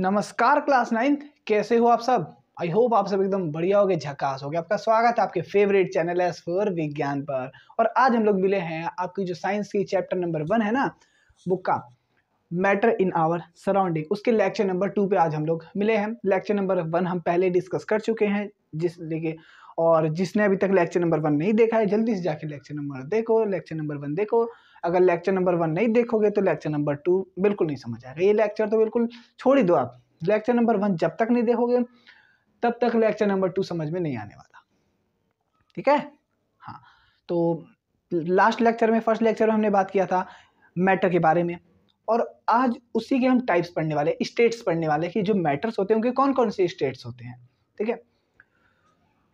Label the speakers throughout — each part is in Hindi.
Speaker 1: नमस्कार क्लास नाइन्थ कैसे हो आप सब आई होप आप सब एकदम बढ़िया हो गए झकास हो गया आपका स्वागत है आपके फेवरेट चैनल एस फॉर विज्ञान पर और आज हम लोग मिले हैं आपकी जो साइंस की चैप्टर नंबर वन है ना बुक का मैटर इन आवर सराउंडिंग उसके लेक्चर नंबर टू पे आज हम लोग मिले हैं लेक्चर नंबर वन हम पहले डिस्कस कर चुके हैं जिस देखिए और जिसने अभी तक लेक्चर नंबर वन नहीं देखा है जल्दी से जाके लेक्चर नंबर देखो लेक्चर नंबर वन देखो अगर लेक्चर नंबर वन नहीं देखोगे तो लेक्चर नंबर टू बिल्कुल नहीं समझ आएगा ये लेक्चर तो बिल्कुल छोड़ ही दो आप लेक्चर नंबर वन जब तक नहीं देखोगे तब तक लेक्चर नंबर टू समझ में नहीं आने वाला ठीक है हाँ तो लास्ट लेक्चर में फर्स्ट लेक्चर में हमने बात किया था मैटर के बारे में और आज उसी के हम टाइप्स पढ़ने वाले स्टेट्स पढ़ने वाले कि जो मैटर्स होते हैं उनके कौन कौन से स्टेट्स होते हैं ठीक है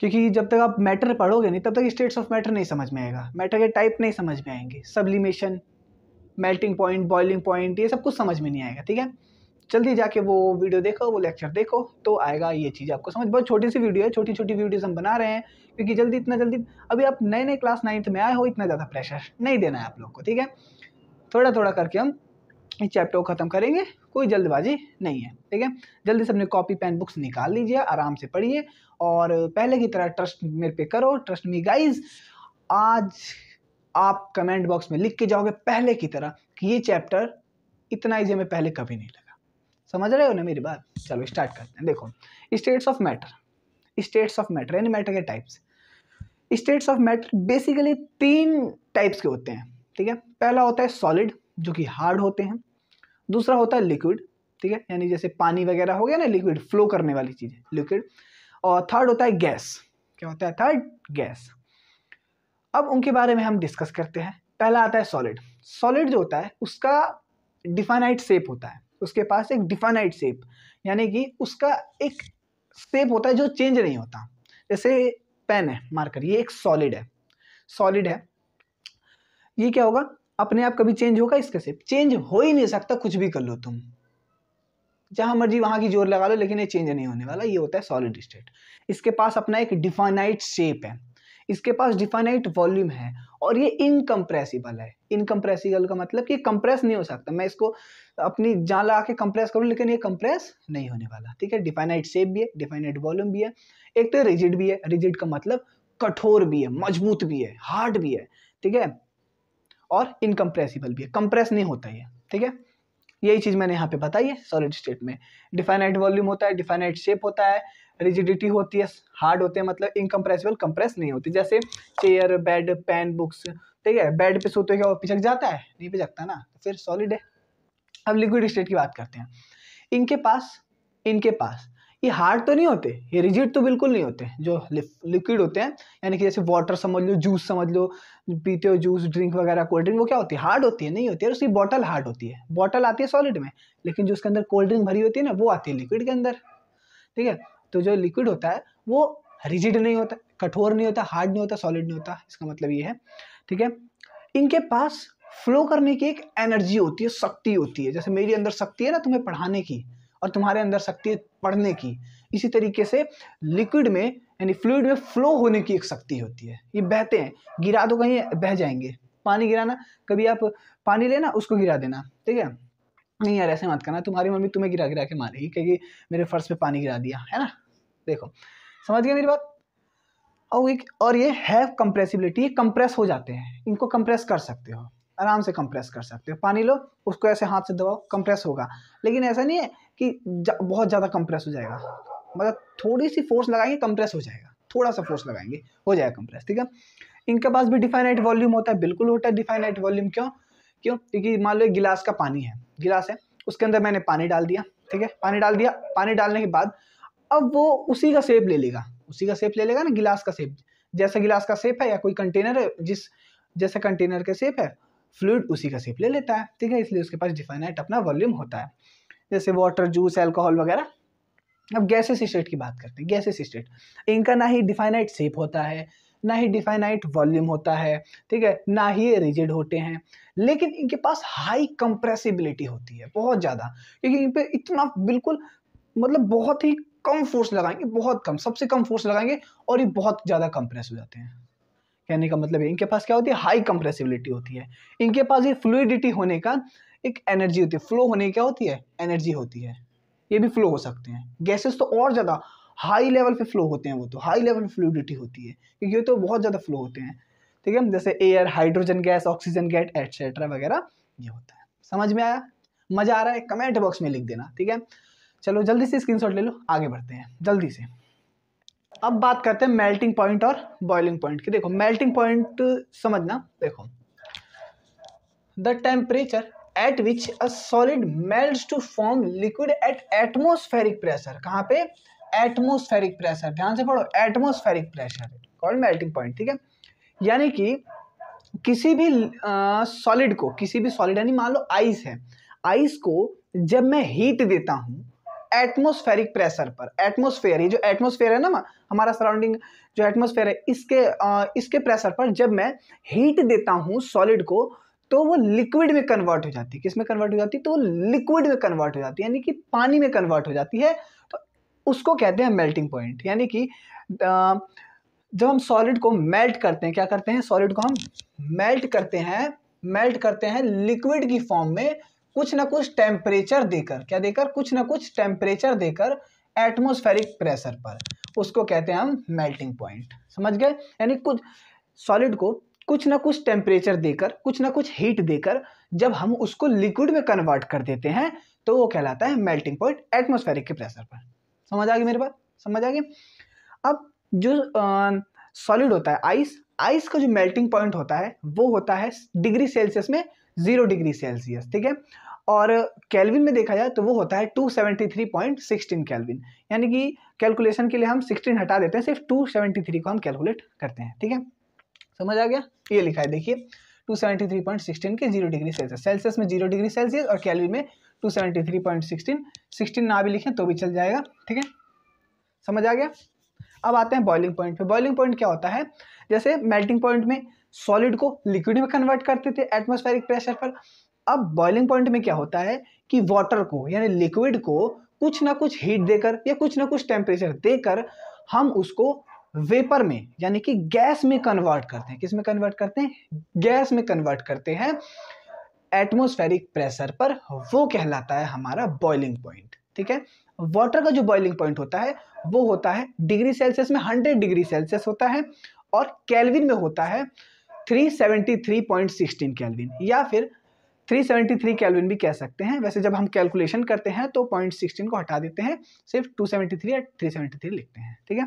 Speaker 1: क्योंकि जब तक आप मैटर पढ़ोगे नहीं तब तक स्टेट्स ऑफ मैटर नहीं समझ में आएगा मैटर के टाइप नहीं समझ में आएंगे sublimation melting point boiling point ये सब कुछ समझ में नहीं आएगा ठीक है जल्दी जाके वो वीडियो देखो वो लेक्चर देखो तो आएगा ये चीज़ आपको समझ बहुत छोटी सी वीडियो है छोटी छोटी वीडियोज़ हम बना रहे हैं क्योंकि जल्दी इतना जल्दी अभी आप नए नए क्लास नाइन्थ में आए हो इतना ज़्यादा प्रेशर नहीं देना है आप लोग को ठीक है थोड़ा थोड़ा करके हम इस चैप्टर को ख़त्म करेंगे कोई जल्दबाजी नहीं है ठीक है जल्दी से अपने कॉपी पेन बुक्स निकाल लीजिए आराम से पढ़िए और पहले की तरह ट्रस्ट मेरे पे करो ट्रस्ट मी गाइज आज आप कमेंट बॉक्स में लिख के जाओगे पहले की तरह कि ये चैप्टर इतना ईजी हमें पहले कभी नहीं लगा समझ रहे हो ना मेरी बात चलो स्टार्ट करते हैं देखो states of matter states of matter यानी मैटर के types states of matter basically तीन टाइप्स के होते हैं ठीक है पहला होता है सॉलिड जो कि हार्ड होते हैं दूसरा होता है लिक्विड ठीक है यानी जैसे पानी वगैरह हो गया ना लिक्विड फ्लो करने वाली चीज़ लिक्विड और थर्ड होता है गैस क्या होता है थर्ड गैस अब उनके बारे में हम डिस्कस करते हैं पहला आता है सॉलिड सॉलिड जो होता है उसका डिफाइनाइट सेप होता है उसके पास एक डिफाइनाइट शेप यानी कि उसका एक शेप होता है जो चेंज नहीं होता जैसे पेन है मार्कर ये एक सॉलिड है सॉलिड है ये क्या होगा अपने आप कभी चेंज होगा इसका शेप चेंज हो ही नहीं सकता कुछ भी कर लो तुम जहां मर्जी वहां की जोर लगा लो लेकिन ये चेंज नहीं होने वाला ये होता है सॉलिड स्टेट इसके पास अपना एक डिफाइनाइट शेप है इसके पास डिफाइनाइट वॉल्यूम है और ये इनकम्प्रेसिबल है इनकम्प्रेसिबल का मतलब कि कंप्रेस नहीं हो सकता मैं इसको अपनी जान लगा के कंप्रेस करूँ लेकिन ये कंप्रेस नहीं होने वाला ठीक है डिफाइनाइट शेप भी है डिफाइनाइट वॉल्यूम भी है एक तो रिजिड भी है रिजिड का मतलब कठोर भी है मजबूत भी है हार्ड भी है ठीक है और इनकम्प्रेसिबल भी है कंप्रेस नहीं होता यह ठीक है यही चीज़ मैंने यहाँ पे बताई है सॉलिड स्टेट में डिफाइनाइट वॉल्यूम होता है डिफाइनाइट शेप होता है रिजिडिटी होती है हार्ड होते हैं मतलब इनकम्प्रेसिबल कंप्रेस नहीं होती जैसे चेयर बेड पेन बुक्स ठीक है बेड पे सोते क्या पिचक जाता है नहीं पिचकता ना तो फिर सॉलिड है अब लिक्विड स्टेट की बात करते हैं इनके पास इनके पास ये हार्ड तो नहीं होते ये रिजिड तो बिल्कुल नहीं होते जो लिक्विड होते हैं यानी कि जैसे वाटर समझ लो जूस समझ लो पीते हो जूस ड्रिंक वगैरह कोल्ड ड्रिंक वो क्या होती है हार्ड होती है नहीं होती है उसकी बॉटल हार्ड होती है बॉटल आती है सॉलिड में लेकिन जो उसके अंदर कोल्ड ड्रिंक भरी होती है ना वो आती है लिक्विड के अंदर ठीक है तो जो लिक्विड होता है वो रिजिड नहीं होता कठोर नहीं होता हार्ड नहीं होता सॉलिड नहीं होता इसका मतलब ये है ठीक है इनके पास फ्लो करने की एक एनर्जी होती है शक्ति होती है जैसे मेरी अंदर शक्ति है ना तुम्हें पढ़ाने की और तुम्हारे अंदर शक्ति है पढ़ने की इसी तरीके से लिक्विड में यानी फ्लूड में फ्लो होने की एक शक्ति होती है ये बहते हैं गिरा दो तो कहीं बह जाएंगे पानी गिराना कभी आप पानी लेना उसको गिरा देना ठीक है नहीं यार ऐसे मत करना तुम्हारी मम्मी तुम्हें गिरा गिरा के मारेगी क्योंकि मेरे फर्श पे पानी गिरा दिया है ना देखो समझ गए मेरी बात और एक और ये हैव कंप्रेसिबिलिटी ये कंप्रेस हो जाते हैं इनको कंप्रेस कर सकते हो आराम से कंप्रेस कर सकते हो पानी लो उसको ऐसे हाथ से दबाओ कंप्रेस होगा लेकिन ऐसा नहीं है कि जा, बहुत ज़्यादा कंप्रेस हो जाएगा मतलब थोड़ी सी फोर्स लगाएंगे कंप्रेस हो जाएगा थोड़ा सा फोर्स लगाएंगे हो जाएगा कंप्रेस ठीक है इनके पास भी डिफाइनाइट वॉल्यूम होता है बिल्कुल होता है डिफाइनाइट वॉल्यूम क्यों क्यों क्योंकि मान लो गिलास का पानी है गिलास है उसके अंदर मैंने पानी डाल दिया ठीक है पानी डाल दिया पानी डालने के बाद अब वो उसी का सेप ले लेगा उसी का सेप ले लेगा ना गिलास का सेप जैसा गिलास का सेप है या कोई कंटेनर है जिस जैसे कंटेनर का सेप है फ्लूड उसी का सेप ले लेता है ठीक है इसलिए उसके पास डिफाइनाइट अपना वॉल्यूम होता है जैसे वाटर जूस एल्कोहल वगैरह अब गैसेस स्टेट की बात करते हैं गैसेस स्टेट इनका ना ही डिफाइनाइट सेप होता है ना ही डिफाइनाइट वॉल्यूम होता है ठीक है ना ही रिजिड होते हैं लेकिन इनके पास हाई कंप्रेसिबिलिटी होती है बहुत ज़्यादा क्योंकि इन पर इतना बिल्कुल मतलब बहुत ही कम फोर्स लगाएंगे बहुत कम सबसे कम फोर्स लगाएंगे और ये बहुत ज़्यादा कंप्रेस हो जाते हैं कहने का मतलब है इनके पास क्या होती है हाई कंप्रेसिबिलिटी होती है इनके पास ये फ्लूडिटी होने का एक एनर्जी होती है फ्लो होने क्या होती है एनर्जी होती है ये भी फ्लो हो सकते हैं गैसेस तो और ज़्यादा हाई लेवल पे फ्लो होते हैं वो तो हाई लेवल फ्लूडिटी होती है क्योंकि ये तो बहुत ज़्यादा फ्लो होते हैं ठीक है जैसे air hydrogen gas oxygen gas etcetera वगैरह ये होता है समझ में आया मज़ा आ रहा है कमेंट बॉक्स में लिख देना ठीक है चलो जल्दी से स्क्रीन ले लो आगे बढ़ते हैं जल्दी से अब बात करते हैं मेल्टिंग पॉइंट और बॉइलिंग पॉइंट की देखो मेल्टिंग पॉइंट समझना देखो the temperature at which a solid melt to form liquid at atmospheric pressure कहाँ पे एटमोस्फेरिक प्रेशर ध्यान से पढ़ो atmospheric pressure called melting point ठीक है यानी कि किसी भी सॉलिड को किसी भी सॉलिड यानी मान लो आइस है आइस को जब मैं हीट देता हूँ एटमोस्फेरिक प्रेशर पर एटमोस्फेयर ये जो एटमोस्फेयर है ना हमारा सराउंडिंग जो एटमोस्फेयर है इसके आ, इसके प्रेशर पर जब मैं हीट देता हूँ सॉलिड को तो वो लिक्विड में कन्वर्ट हो जाती है किसमें कन्वर्ट हो जाती है तो वो लिक्विड में कन्वर्ट हो जाती है यानी कि पानी में कन्वर्ट हो जाती है तो उसको कहते हैं मेल्टिंग पॉइंट यानी कि जब हम सॉलिड को मेल्ट करते हैं क्या करते हैं सॉलिड को हम मेल्ट करते हैं मेल्ट करते हैं लिक्विड की फॉर्म में कुछ ना कुछ टेम्परेचर देकर क्या देकर कुछ ना कुछ टेम्परेचर देकर एटमोस्फेरिक प्रेशर पर उसको कहते हैं हम मेल्टिंग पॉइंट समझ गए यानी कुछ सॉलिड को कुछ ना कुछ टेम्परेचर देकर कुछ ना कुछ हीट देकर जब हम उसको लिक्विड में कन्वर्ट कर देते हैं तो वो कहलाता है मेल्टिंग पॉइंट एटमोस्फेरिक के प्रेशर पर समझ आ गई मेरे बात समझ आ गई अब जो सॉलिड होता है आइस आइस का जो मेल्टिंग पॉइंट होता है वो होता है डिग्री सेल्सियस में जीरो डिग्री सेल्सियस ठीक है और कैलविन में देखा जाए तो वो होता है 273.16 कैलविन यानी कि कैलकुलेशन के लिए हम 16 हटा देते हैं सिर्फ 273 को हम कैलकुलेट करते हैं ठीक है समझ आ गया ये लिखा है देखिए 273.16 के जीरो डिग्री सेल्सियस सेल्सियस में जीरो डिग्री सेल्सियस और कैलवी में 273.16 16 ना भी लिखें तो भी चल जाएगा ठीक है समझ आ गया अब आते हैं बॉइलिंग पॉइंट पे बॉइलिंग पॉइंट क्या होता है जैसे मेल्टिंग पॉइंट में सॉलिड को लिक्विड में कन्वर्ट करते थे एटमोस्फेरिक प्रेशर पर अब बॉइलिंग पॉइंट में क्या होता है कि वाटर को यानी लिक्विड को कुछ ना कुछ हीट देकर या कुछ ना कुछ टेम्परेचर देकर हम उसको वेपर में यानी कि गैस में कन्वर्ट करते हैं किस में कन्वर्ट करते हैं गैस में कन्वर्ट करते हैं एटमोस्फेरिक प्रेशर पर वो कहलाता है हमारा बॉइलिंग पॉइंट ठीक है वाटर का जो बॉइलिंग पॉइंट होता है वो होता है डिग्री सेल्सियस में हंड्रेड डिग्री सेल्सियस होता है और कैलविन में होता है three three point sixteen kelvin या फिर 373 कैलविन भी कह सकते हैं वैसे जब हम कैलकुलेशन करते हैं तो पॉइंट सिक्सटीन को हटा देते हैं सिर्फ 273 या थ्री लिखते हैं ठीक है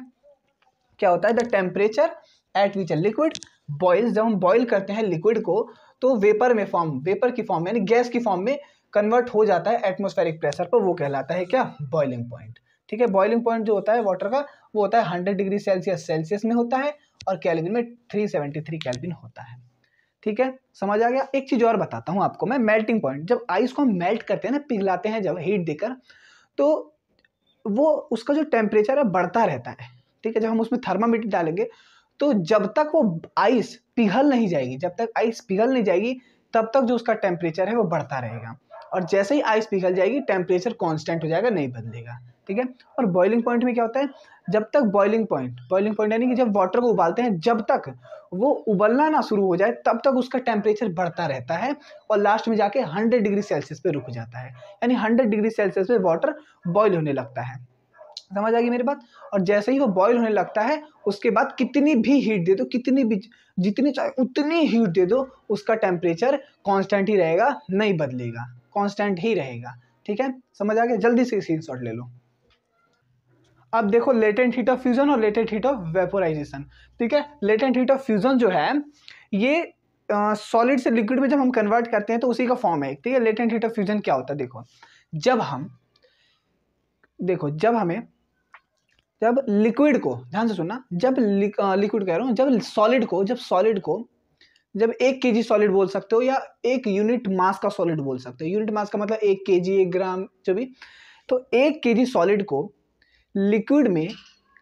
Speaker 1: क्या होता है the temperature at which liquid boils जब हम बॉयल करते हैं लिक्विड को तो वेपर में फॉर्म वेपर की फॉर्म यानी गैस की फॉर्म में कन्वर्ट हो जाता है एटमोस्फेरिक प्रेशर पर वो कहलाता है क्या बॉइलिंग पॉइंट ठीक है बॉइलिंग पॉइंट जो होता है वाटर का वो होता है हंड्रेड डिग्री सेल्सियस सेल्सियस में होता है और कैलविन में थ्री सेवेंटी थ्री कैलविन होता है ठीक है समझ आ गया एक चीज़ और बताता हूँ आपको मैं मेल्टिंग पॉइंट जब आइस को हम मेल्ट करते हैं ना पिघलाते हैं जब हीट देकर तो वो उसका जो टेम्परेचर है बढ़ता रहता है ठीक है जब हम उसमें थर्मामीटर डालेंगे तो जब तक वो आइस पिघल नहीं जाएगी जब तक आइस पिघल नहीं जाएगी तब तक जो उसका टेम्परेचर है वो बढ़ता रहेगा और जैसे ही आइस पिघल जाएगी टेम्परेचर कॉन्स्टेंट हो जाएगा नहीं बदलेगा ठीक है और बॉइलिंग पॉइंट में क्या होता है जब तक बॉइलिंग पॉइंट बॉइलिंग पॉइंट यानी कि जब वाटर को उबालते हैं जब तक वो उबलना ना शुरू हो जाए तब तक उसका टेम्परेचर बढ़ता रहता है और लास्ट में जाके 100 डिग्री सेल्सियस पे रुक जाता है यानी 100 डिग्री सेल्सियस पे वाटर बॉयल होने लगता है समझ आ गई मेरी बात और जैसे ही वो बॉयल होने लगता है उसके बाद कितनी भी हीट दे दो कितनी भी जितनी चाहे उतनी हीट दे दो उसका टेम्परेचर कॉन्स्टेंट ही रहेगा नहीं बदलेगा कॉन्स्टेंट ही रहेगा ठीक है समझ आ गया जल्दी से स्क्रीनशॉट ले लो अब देखो लेटेंट हीट ऑफ फ्यूजन और लेटेंट हीट ऑफ वेपोराइजेशन ठीक है लेटेंट हीट ऑफ फ्यूजन जो है ये सॉलिड से लिक्विड में जब हम कन्वर्ट करते हैं तो उसी का फॉर्म है ठीक है लेटेंट हीट ऑफ फ्यूजन क्या होता है देखो जब हम देखो जब हमें जब लिक्विड को ध्यान से सुनना जब लिक्विड कह रहा हूँ जब सॉलिड को जब सॉलिड को जब एक के जी सॉलिड बोल सकते हो या एक यूनिट मास का सॉलिड बोल सकते हो यूनिट मास का मतलब एक के जी एक ग्राम जो भी तो एक के जी सॉलिड को लिक्विड में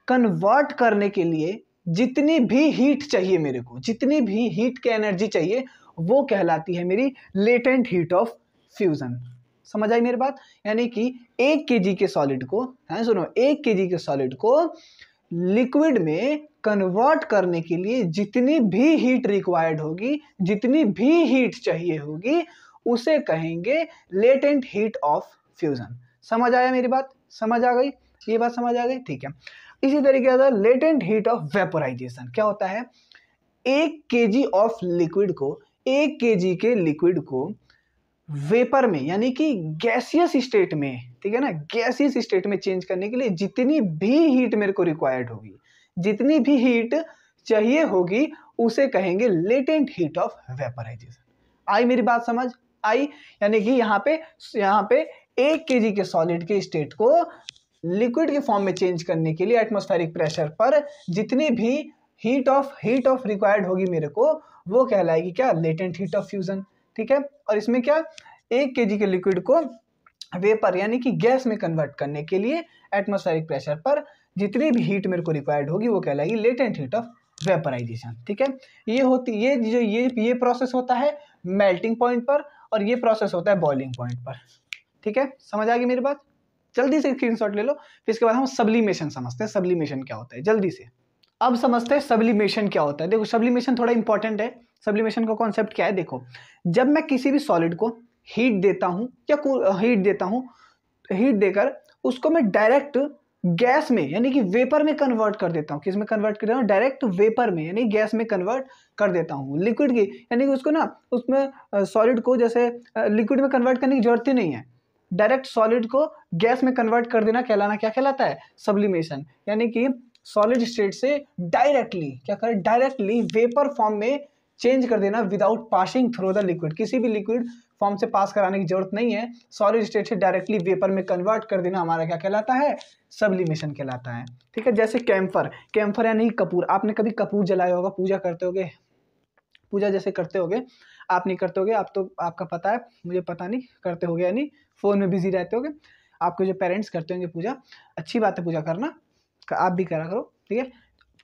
Speaker 1: कन्वर्ट करने के लिए जितनी भी हीट चाहिए मेरे को जितनी भी हीट के एनर्जी चाहिए वो कहलाती है मेरी लेटेंट हीट ऑफ फ्यूज़न समझ आई मेरी बात यानी कि एक के के सॉलिड को है हाँ, सुनो एक के के सॉलिड को लिक्विड में कन्वर्ट करने के लिए जितनी भी हीट रिक्वायर्ड होगी जितनी भी हीट चाहिए होगी उसे कहेंगे लेटेंट हीट ऑफ फ्यूजन समझ आया मेरी बात समझ आ गई ये बात समझ आ गई ठीक है इसी तरीके से लेटेंट हीट ऑफ वेपोराइजेशन क्या होता है एक के ऑफ लिक्विड को एक के के लिक्विड को वेपर में यानी कि गैसियस स्टेट में ठीक है ना गैसियस स्टेट में चेंज करने के लिए जितनी भी हीट मेरे को रिक्वायर्ड होगी जितनी भी हीट चाहिए होगी उसे कहेंगे लेटेंट हीट ऑफ वेपराइजेशन आई मेरी बात समझ आई यानी कि यहाँ पे यहाँ पे एक के के सॉलिड के स्टेट को लिक्विड के फॉर्म में चेंज करने के लिए एटमोस्फेरिक प्रेशर पर जितनी भी heat of heat of required होगी मेरे को वो कहलाएगी क्या लेटेंट हीट ऑफ फ्यूजन ठीक है और इसमें क्या एक के के लिक्विड को वेपर यानी कि गैस में कन्वर्ट करने के लिए एटमोस्फेरिक प्रेशर पर जितनी भी हीट मेरे को रिक्वायर्ड होगी वो कहलाएगी लेटेंट हीट ऑफ वेपराइजेशन ठीक है ये होती ये जो ये ये प्रोसेस होता है मेल्टिंग पॉइंट पर और ये प्रोसेस होता है बॉइलिंग पॉइंट पर ठीक है समझ आ गई मेरी बात जल्दी से स्क्रीन ले लो फिर इसके बाद हम सब्लीमेशन समझते हैं सब्लीमेशन क्या होता है जल्दी से अब समझते हैं सब्लीमेशन क्या होता है देखो सब्लीमेशन थोड़ा इंपॉर्टेंट है सब्लिमेशन का कॉन्सेप्ट क्या है देखो जब मैं किसी भी सॉलिड को हीट देता हूँ या हीट देता हूँ हीट देकर उसको मैं डायरेक्ट गैस में यानी कि वेपर में कन्वर्ट कर देता हूँ किस में कन्वर्ट कर देता हूँ डायरेक्ट वेपर में यानी गैस में कन्वर्ट कर देता हूँ लिक्विड की यानी कि उसको ना उसमें सॉलिड को जैसे लिक्विड में कन्वर्ट करने की जरूरत ही नहीं है डायरेक्ट सॉलिड को गैस में कन्वर्ट कर देना कहलाना क्या कहलाता है सब्लिमेशन यानी कि सॉलिड स्टेट से डायरेक्टली क्या करें डायरेक्टली वेपर फॉर्म में चेंज कर देना without passing through the liquid किसी भी लिक्विड फॉर्म से पास कराने की जरूरत नहीं है सॉलिड स्टेट से डायरेक्टली वेपर में कन्वर्ट कर देना हमारा क्या कहलाता है सबलिमेशन कहलाता है ठीक है जैसे कैम्फर कैम्फर यानी कपूर आपने कभी कपूर जलाया होगा पूजा करते होगे पूजा जैसे करते होगे आप नहीं करते होगे आप तो आपका पता है मुझे पता नहीं करते होगे यानी फ़ोन में बिजी रहते होगे आपके जो पेरेंट्स करते होंगे पूजा अच्छी बात है पूजा करना आप भी करा करो ठीक है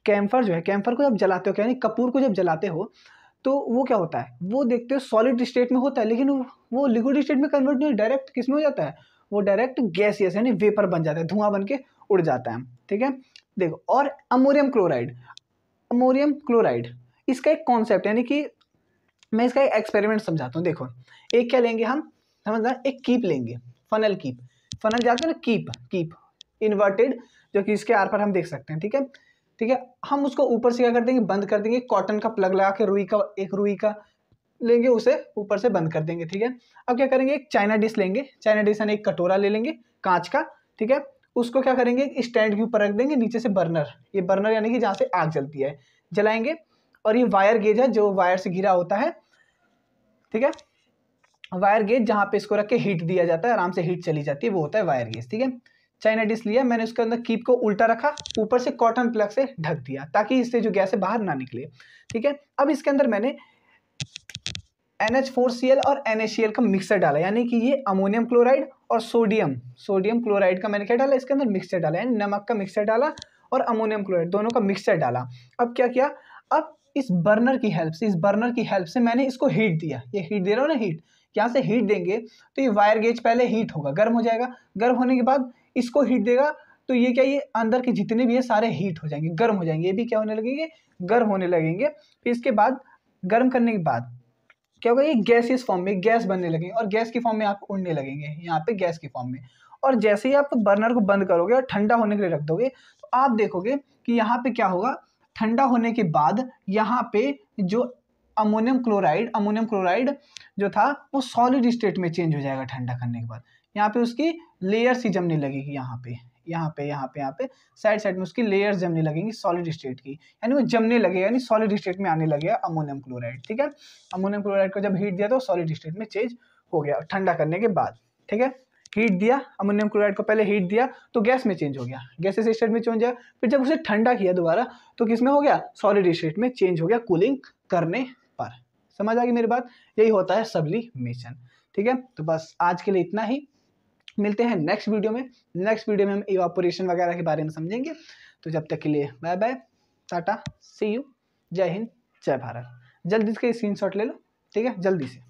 Speaker 1: कैम्फर जो है कैम्फर को जब जलाते हो यानी कपूर को जब जलाते हो तो वो क्या होता है वो देखते हो सॉलिड स्टेट में होता है लेकिन वो लिक्विड स्टेट में कन्वर्ट नहीं डायरेक्ट किस में हो जाता है वो डायरेक्ट गैस यानी वेपर बन जाता है धुआं बन के उड़ जाता है ठीक है देखो और अमोनियम क्लोराइड अमोनियम क्लोराइड इसका एक कॉन्सेप्ट यानी कि मैं इसका एक एक्सपेरिमेंट समझाता हूँ देखो एक क्या लेंगे हम समझना एक कीप लेंगे फनल कीप फनल जाते हैं ना कीप कीप इन्वर्टेड जो कि इसके आर पर हम देख सकते हैं ठीक है ठीक है हम उसको ऊपर से क्या कर देंगे बंद कर देंगे कॉटन का प्लग लगा के रुई का एक रुई का लेंगे उसे ऊपर से बंद कर देंगे ठीक है अब क्या करेंगे एक चाइना डिश लेंगे चाइना डिश यानी एक कटोरा ले लेंगे कांच का ठीक है उसको क्या करेंगे स्टैंड के ऊपर रख देंगे नीचे से बर्नर ये बर्नर यानी कि जहाँ से आग जलती है जलाएंगे और ये वायर गेज है जो वायर से घिरा होता है ठीक है वायर गेज जहाँ पे इसको रख के हीट दिया जाता है आराम से हीट चली जाती है वो होता है वायर गेज ठीक है चाइना डिश लिया मैंने उसके अंदर कीप को उल्टा रखा ऊपर से कॉटन प्लग से ढक दिया ताकि इससे जो गैस है बाहर ना निकले ठीक है अब इसके अंदर मैंने N H four C L और एन एच सी एल का मिक्सर डाला यानी कि ये अमोनियम क्लोराइड और सोडियम सोडियम क्लोराइड का मैंने क्या डाला इसके अंदर मिक्सर डाला यानी नमक का मिक्सर डाला और अमोनियम क्लोराइड दोनों का मिक्सर डाला अब क्या किया अब इस बर्नर की हेल्प से इस बर्नर की हेल्प से मैंने इसको हीट दिया ये हीट दे रहा हूँ ना हीट यहाँ से हीट देंगे तो ये वायर गेज पहले हीट होगा गर्म हो जाएगा गर्म होने के बाद इसको हीट देगा तो ये क्या ये अंदर के जितने भी है सारे हीट हो जाएंगे गर्म हो जाएंगे ये भी क्या होने लगेंगे गर्म होने लगेंगे फिर इसके बाद गर्म करने के बाद क्या होगा ये गैस इस फॉर्म में गैस बनने लगेंगे और गैस की फॉर्म में आप उड़ने लगेंगे यहाँ पे गैस की फॉर्म में और जैसे ही आप बर्नर को बंद करोगे और ठंडा होने के लिए रख दोगे तो आप देखोगे कि यहाँ पे क्या होगा ठंडा होने के बाद यहाँ पे जो अमोनियम क्लोराइड अमोनियम क्लोराइड जो था वो सॉलिड स्टेट में चेंज हो जाएगा ठंडा करने के बाद यहाँ पे उसकी लेयर्स ही जमने लगेगी यहाँ पे यहाँ पे यहाँ पे यहाँ पे साइड साइड में उसकी लेयर्स जमने लगेंगी सॉलिड स्टेट की यानी वो जमने लगेगा यानी सॉलिड स्टेट में आने लगेगा अमोनियम क्लोराइड ठीक है अमोनियम क्लोराइड को जब हीट दिया तो सॉलिड स्टेट में चेंज हो गया ठंडा करने के बाद ठीक है हीट दिया अमोनियम क्लोराइड को पहले हीट दिया तो गैस में चेंज हो गया गैसेस स्टेट में चेंज हो फिर जब उसे ठंडा किया दोबारा तो किस में हो गया सॉलिड स्टेट में चेंज हो गया कूलिंग करने पर समझ आ गई मेरी बात यही होता है सबलिमेशन ठीक है तो बस आज के लिए इतना ही मिलते हैं नेक्स्ट वीडियो में नेक्स्ट वीडियो में हम इवापोरेशन वगैरह के बारे में समझेंगे तो जब तक के लिए bye bye tata see you जय हिंद जय भारत जल्दी इसके स्क्रीन ले लो ठीक है जल्दी से